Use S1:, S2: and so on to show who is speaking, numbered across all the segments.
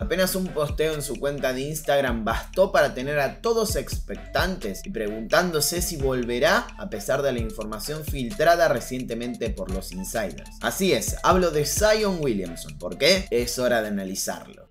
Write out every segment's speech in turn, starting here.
S1: Apenas un posteo en su cuenta de Instagram bastó para tener a todos expectantes y preguntándose si volverá a pesar de la información filtrada recientemente por los insiders. Así es, hablo de Zion Williamson, porque Es hora de analizarlo.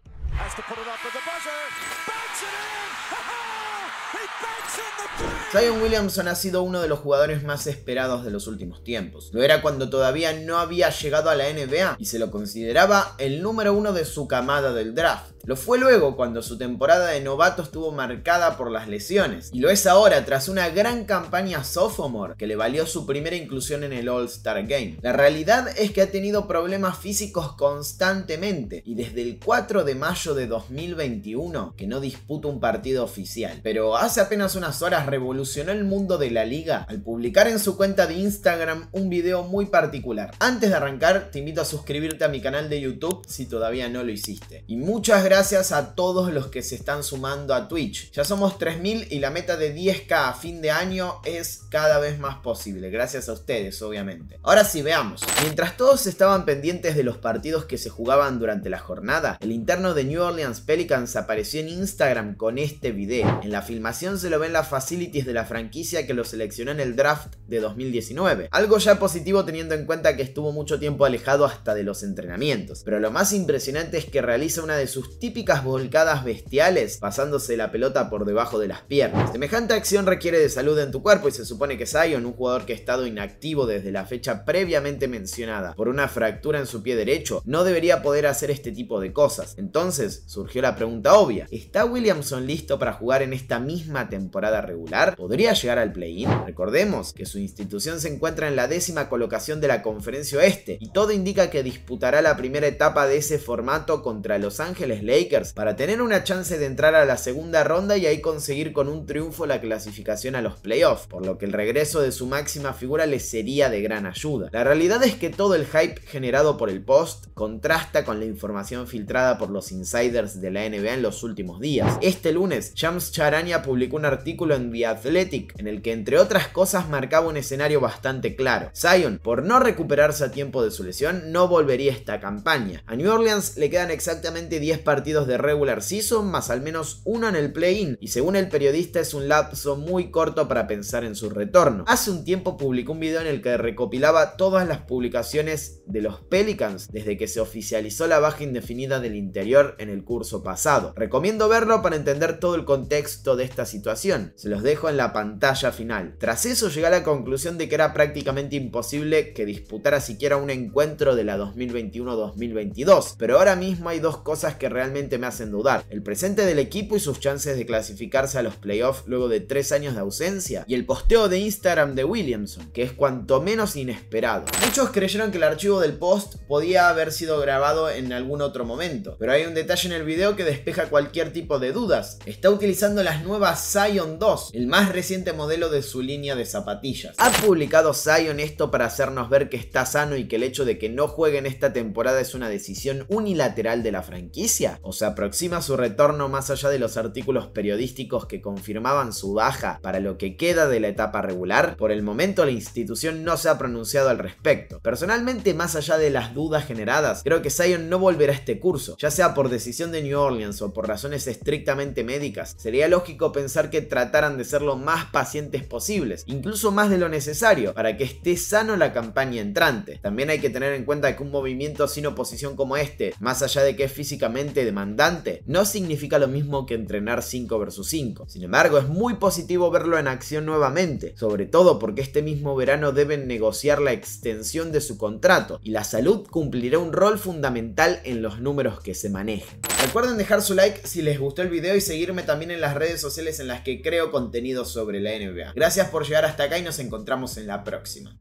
S1: Zion Williamson ha sido uno de los jugadores más esperados de los últimos tiempos. Lo era cuando todavía no había llegado a la NBA y se lo consideraba el número uno de su camada del draft. Lo fue luego cuando su temporada de novato estuvo marcada por las lesiones, y lo es ahora tras una gran campaña sophomore que le valió su primera inclusión en el All-Star Game. La realidad es que ha tenido problemas físicos constantemente y desde el 4 de mayo de 2021 que no disputa un partido oficial. Pero hace apenas unas horas revolucionó el mundo de la liga al publicar en su cuenta de Instagram un video muy particular. Antes de arrancar, te invito a suscribirte a mi canal de YouTube si todavía no lo hiciste. Y muchas gracias gracias a todos los que se están sumando a Twitch. Ya somos 3.000 y la meta de 10k a fin de año es cada vez más posible, gracias a ustedes obviamente. Ahora sí, veamos. Mientras todos estaban pendientes de los partidos que se jugaban durante la jornada, el interno de New Orleans Pelicans apareció en Instagram con este video. En la filmación se lo ven las facilities de la franquicia que lo seleccionó en el draft de 2019. Algo ya positivo teniendo en cuenta que estuvo mucho tiempo alejado hasta de los entrenamientos. Pero lo más impresionante es que realiza una de sus típicas volcadas bestiales, pasándose la pelota por debajo de las piernas. Semejante acción requiere de salud en tu cuerpo y se supone que Zion, un jugador que ha estado inactivo desde la fecha previamente mencionada por una fractura en su pie derecho, no debería poder hacer este tipo de cosas. Entonces surgió la pregunta obvia, ¿está Williamson listo para jugar en esta misma temporada regular? ¿Podría llegar al play-in? Recordemos que su institución se encuentra en la décima colocación de la conferencia oeste y todo indica que disputará la primera etapa de ese formato contra Los Ángeles Lakers para tener una chance de entrar a la segunda ronda y ahí conseguir con un triunfo la clasificación a los playoffs, por lo que el regreso de su máxima figura le sería de gran ayuda. La realidad es que todo el hype generado por el post contrasta con la información filtrada por los insiders de la NBA en los últimos días. Este lunes, James Charania publicó un artículo en The Athletic en el que entre otras cosas marcaba un escenario bastante claro. Zion, por no recuperarse a tiempo de su lesión, no volvería a esta campaña. A New Orleans le quedan exactamente 10 partidos partidos de regular season más al menos uno en el play-in y según el periodista es un lapso muy corto para pensar en su retorno. Hace un tiempo publicó un video en el que recopilaba todas las publicaciones de los Pelicans desde que se oficializó la baja indefinida del interior en el curso pasado. Recomiendo verlo para entender todo el contexto de esta situación. Se los dejo en la pantalla final. Tras eso llegué a la conclusión de que era prácticamente imposible que disputara siquiera un encuentro de la 2021-2022, pero ahora mismo hay dos cosas que realmente me hacen dudar. El presente del equipo y sus chances de clasificarse a los playoffs luego de tres años de ausencia. Y el posteo de Instagram de Williamson, que es cuanto menos inesperado. Muchos creyeron que el archivo del post podía haber sido grabado en algún otro momento. Pero hay un detalle en el video que despeja cualquier tipo de dudas. Está utilizando las nuevas Zion 2, el más reciente modelo de su línea de zapatillas. Ha publicado Zion esto para hacernos ver que está sano y que el hecho de que no juegue en esta temporada es una decisión unilateral de la franquicia? o se aproxima su retorno más allá de los artículos periodísticos que confirmaban su baja para lo que queda de la etapa regular, por el momento la institución no se ha pronunciado al respecto. Personalmente, más allá de las dudas generadas, creo que Zion no volverá a este curso, ya sea por decisión de New Orleans o por razones estrictamente médicas. Sería lógico pensar que trataran de ser lo más pacientes posibles, incluso más de lo necesario, para que esté sano la campaña entrante. También hay que tener en cuenta que un movimiento sin oposición como este, más allá de que es físicamente demandante, no significa lo mismo que entrenar 5 vs 5. Sin embargo, es muy positivo verlo en acción nuevamente, sobre todo porque este mismo verano deben negociar la extensión de su contrato y la salud cumplirá un rol fundamental en los números que se manejen. Recuerden dejar su like si les gustó el video y seguirme también en las redes sociales en las que creo contenido sobre la NBA. Gracias por llegar hasta acá y nos encontramos en la próxima.